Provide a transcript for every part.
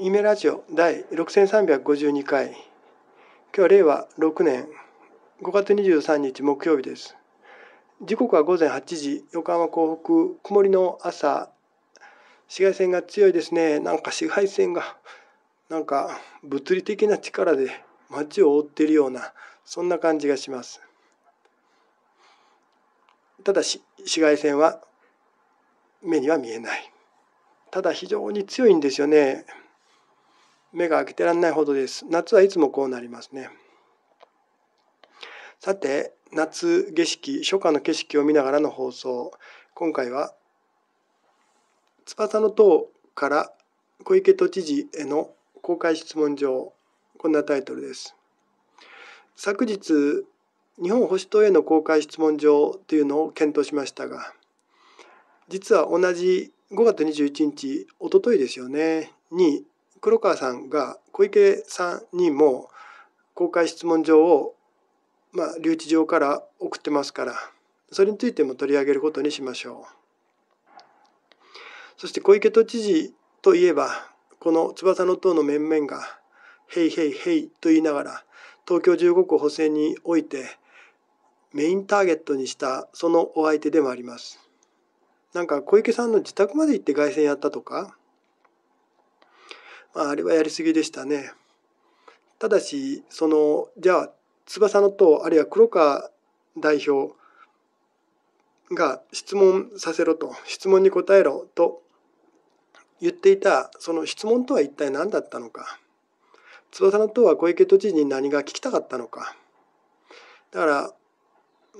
イメラジオ第6352回今日は令和6年5月23日木曜日です時刻は午前8時横浜港北曇りの朝紫外線が強いですねなんか紫外線がなんか物理的な力で街を覆っているようなそんな感じがしますただし紫外線は目には見えないただ非常に強いんですよね目が開けてらんないほどです。夏はいつもこうなりますね。さて、夏景色、初夏の景色を見ながらの放送。今回は、翼の塔から小池都知事への公開質問状。こんなタイトルです。昨日、日本保守党への公開質問状というのを検討しましたが、実は同じ5月21日、おとといですよね、に黒川さんが小池さんにも公開質問状を、まあ、留置場から送ってますからそれについても取り上げることにしましょう。そして小池都知事といえばこの翼の塔の面々が「ヘイヘイヘイ」と言いながら東京15区補正においてメインターゲットにしたそのお相手でもあります。なんか小池さんの自宅まで行って凱旋やったとかまあ、あれはやりすぎでしたね。ただしそのじゃあ翼野党あるいは黒川代表が質問させろと質問に答えろと言っていたその質問とは一体何だったのか翼野党は小池都知事に何が聞きたかったのかだから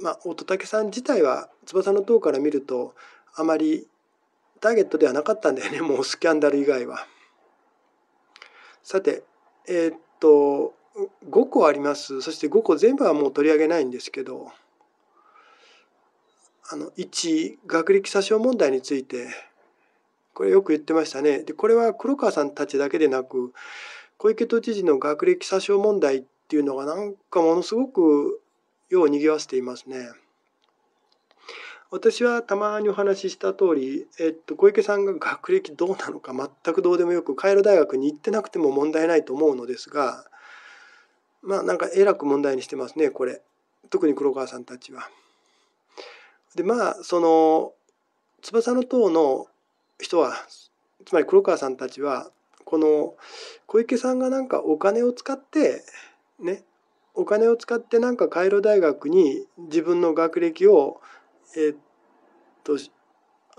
まあ乙武さん自体は翼の党から見るとあまりターゲットではなかったんだよねもうスキャンダル以外は。さて、えー、っと、5個あります。そして5個全部はもう取り上げないんですけど、あの、1、学歴詐称問題について、これよく言ってましたね。で、これは黒川さんたちだけでなく、小池都知事の学歴詐称問題っていうのがなんかものすごく世を賑わせていますね。私はたまにお話しした通り、えっと、小池さんが学歴どうなのか全くどうでもよくカイロ大学に行ってなくても問題ないと思うのですがまあなんかえらく問題にしてますねこれ特に黒川さんたちは。でまあその翼の塔の人はつまり黒川さんたちはこの小池さんがなんかお金を使ってねお金を使ってなんかカイロ大学に自分の学歴をえっと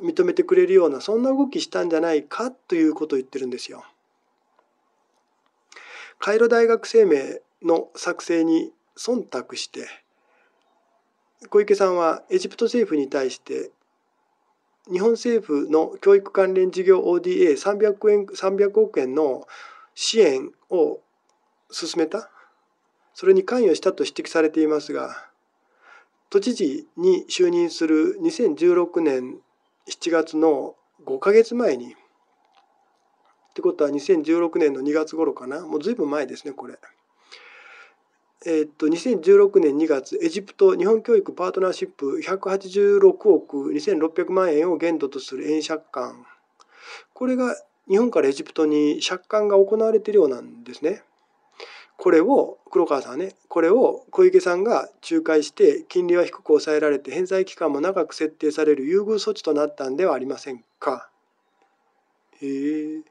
認めてくれるようなそんな動きしたんじゃないかということを言ってるんですよ。カイロ大学声明の作成に忖度して小池さんはエジプト政府に対して日本政府の教育関連事業 ODA300 円300億円の支援を進めたそれに関与したと指摘されていますが都知事に就任する2016年7月の5か月前にってことは2016年の2月頃かなもう随分前ですねこれ。えっと、2016年2月エジプト日本教育パートナーシップ186億2600万円を限度とする円借款これが日本からエジプトに借款が行われているようなんですね。これを黒川さんねこれを小池さんが仲介して金利は低く抑えられて返済期間も長く設定される優遇措置となったんではありませんか。え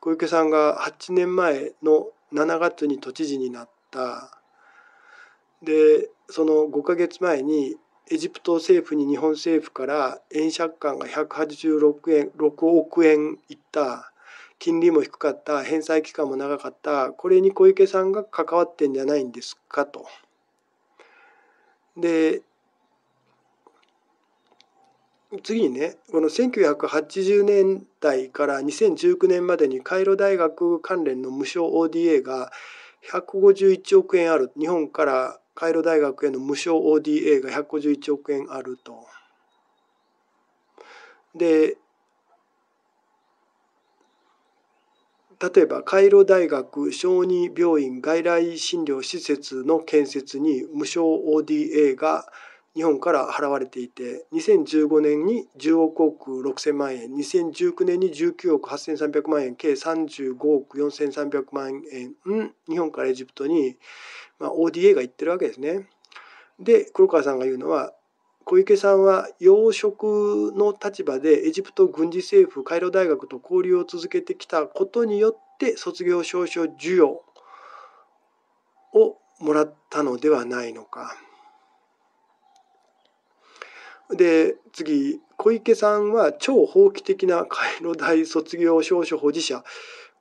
小池さんが8年前の7月に都知事になったでその5か月前にエジプト政府に日本政府から円借款が186円6億円いった金利も低かった返済期間も長かったこれに小池さんが関わってんじゃないんですかと。で次にねこの1980年代から2019年までにカイロ大学関連の無償 ODA が151億円ある日本からカイロ大学への無償 ODA が151億円あると。で例えばカイロ大学小児病院外来診療施設の建設に無償 ODA が日本から払われていて2015年に10億億6000万円2019年に19億8300万円計35億4300万円日本からエジプトに、まあ、ODA が行ってるわけですね。で黒川さんが言うのは小池さんは要職の立場でエジプト軍事政府カイロ大学と交流を続けてきたことによって卒業証書授与をもらったのではないのか。で次小池さんは超法規的なカイロ大卒業証書保持者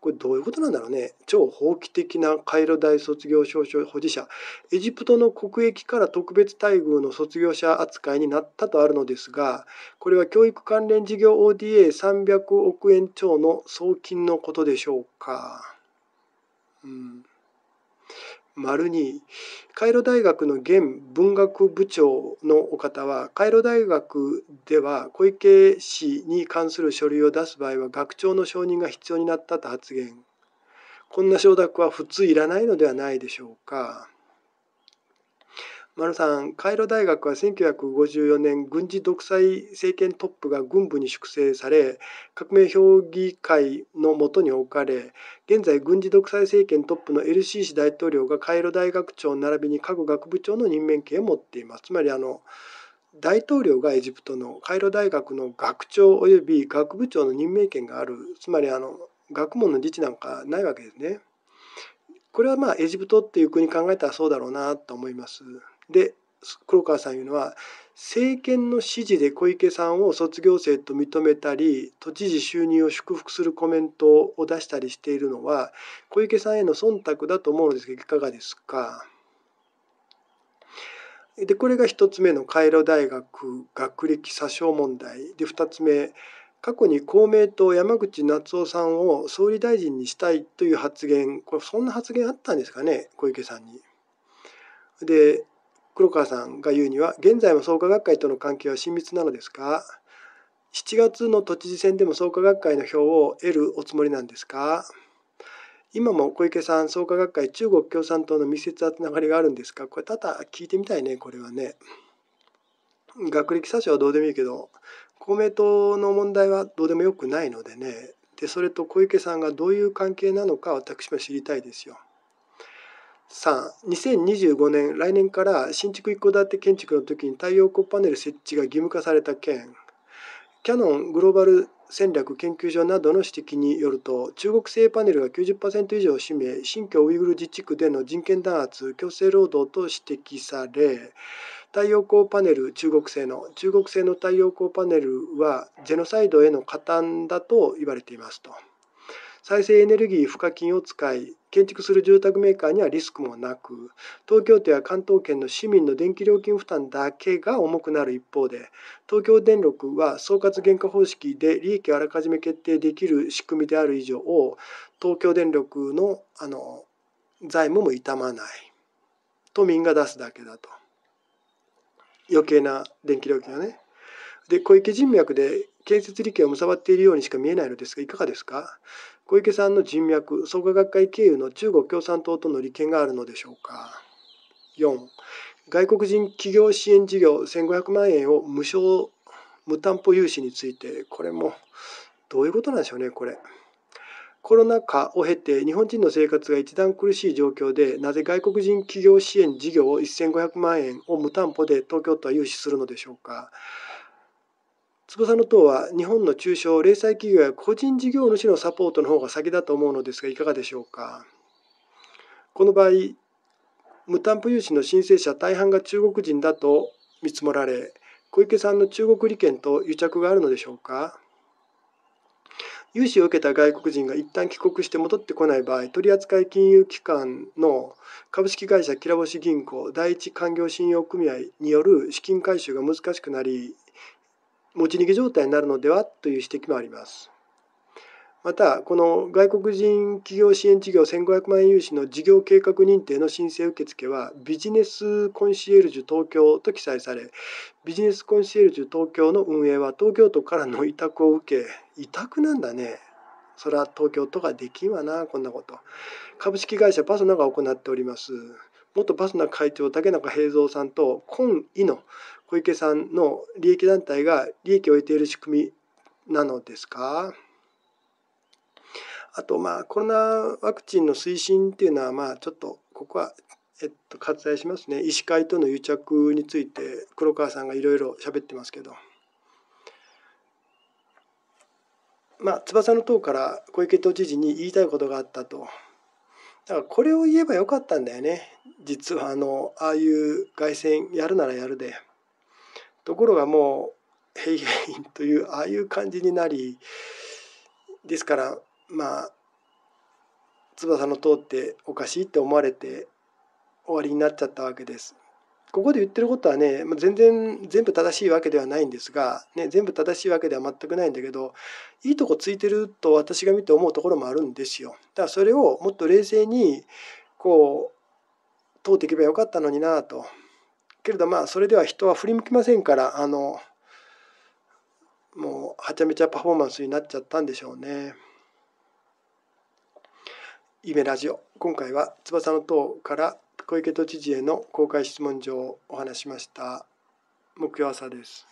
これどういうことなんだろうね。超法規的なカイロ大卒業証書保持者。エジプトの国益から特別待遇の卒業者扱いになったとあるのですが、これは教育関連事業 ODA300 億円超の送金のことでしょうか。うん。丸にカイロ大学の現文学部長のお方はカイロ大学では小池氏に関する書類を出す場合は学長の承認が必要になったと発言こんな承諾は普通いらないのではないでしょうか。丸さん、カイロ大学は1954年、軍事独裁政権トップが軍部に粛清され、革命評議会のもとに置かれ、現在、軍事独裁政権トップの LC 氏大統領がカイロ大学長並びに各学部長の任命権を持っています。つまり、あの、大統領がエジプトのカイロ大学の学長及び学部長の任命権がある、つまり、あの、学問の自治なんかないわけですね。これはまあエジプトっていう国考えたらそうだろうなと思います。で黒川さんいうのは政権の指示で小池さんを卒業生と認めたり都知事就任を祝福するコメントを出したりしているのは小池さんへの忖度だと思うのですがいかがですかでこれが1つ目のカイロ大学学歴詐称問題で2つ目過去に公明党山口那津男さんを総理大臣にしたいという発言これそんな発言あったんですかね小池さんに。で黒川さんが言うには現在も創価学会との関係は親密なのですか7月の都知事選でも創価学会の票を得るおつもりなんですか今も小池さん創価学会中国共産党の密接なつながりがあるんですかこれただ聞いてみたいねこれはね学歴詐称はどうでもいいけど公明党の問題はどうでもよくないのでねでそれと小池さんがどういう関係なのか私も知りたいですよ。32025年来年から新築一戸建て建築の時に太陽光パネル設置が義務化された件キャノングローバル戦略研究所などの指摘によると中国製パネルが90%以上を占め新疆ウイグル自治区での人権弾圧強制労働と指摘され太陽光パネル中国製の中国製の太陽光パネルはジェノサイドへの加担だと言われていますと。再生エネルギー賦課金を使い建築する住宅メーカーにはリスクもなく東京都や関東圏の市民の電気料金負担だけが重くなる一方で東京電力は総括原価方式で利益をあらかじめ決定できる仕組みである以上東京電力のあの財務も傷まない都民が出すだけだと余計な電気料金がね。で小池人脈で建設理系を貪っているようにしか見えないのですがいかがですか小池さんの人脈創価学会経由の中国共産党との利権があるのでしょうか4外国人企業支援事業1500万円を無償無担保融資についてこれもどういうことなんでしょうねこれ。コロナ禍を経て日本人の生活が一段苦しい状況でなぜ外国人企業支援事業を1500万円を無担保で東京都は融資するのでしょうかつの党は日本の中小零細企業や個人事業主のサポートの方が先だと思うのですがいかがでしょうかこの場合無担保融資の申請者大半が中国人だと見積もられ小池さんの中国利権と癒着があるのでしょうか融資を受けた外国人が一旦帰国して戻ってこない場合取扱金融機関の株式会社きらぼし銀行第一勧業信用組合による資金回収が難しくなり持ち逃げ状態になるのではという指摘もあります。またこの外国人企業支援事業1500万円融資の事業計画認定の申請受付はビジネスコンシエルジュ東京と記載されビジネスコンシエルジュ東京の運営は東京都からの委託を受け委託なんだねそれは東京都ができんわなこんなこと株式会社パソナが行っております元バスナ会長竹中平蔵さんと今意の小池さんの利益団体が利益を得ている仕組みなのですかあとまあコロナワクチンの推進っていうのはまあちょっとここはえっと割愛しますね医師会との癒着について黒川さんがいろいろ喋ってますけど。まあ、翼の塔から小池都知事に言いたいことがあったとだからこれを言えばよかったんだよね実はあのああいう凱旋やるならやるで。ところがもう「へいへい」というああいう感じになりですからまあ翼の塔っておかしいって思われて終わりになっちゃったわけです。ここで言ってることはね、まあ、全然全部正しいわけではないんですが、ね、全部正しいわけでは全くないんだけどいいとこついてると私が見て思うところもあるんですよ。だからそれをもっと冷静にこう通っていけばよかったのになと。けれどまあそれでは人は振り向きませんからあのもうはちゃめちゃパフォーマンスになっちゃったんでしょうね。夢ラジオ今回は翼の塔から小池都知事への公開質問状をお話しました木曜朝です。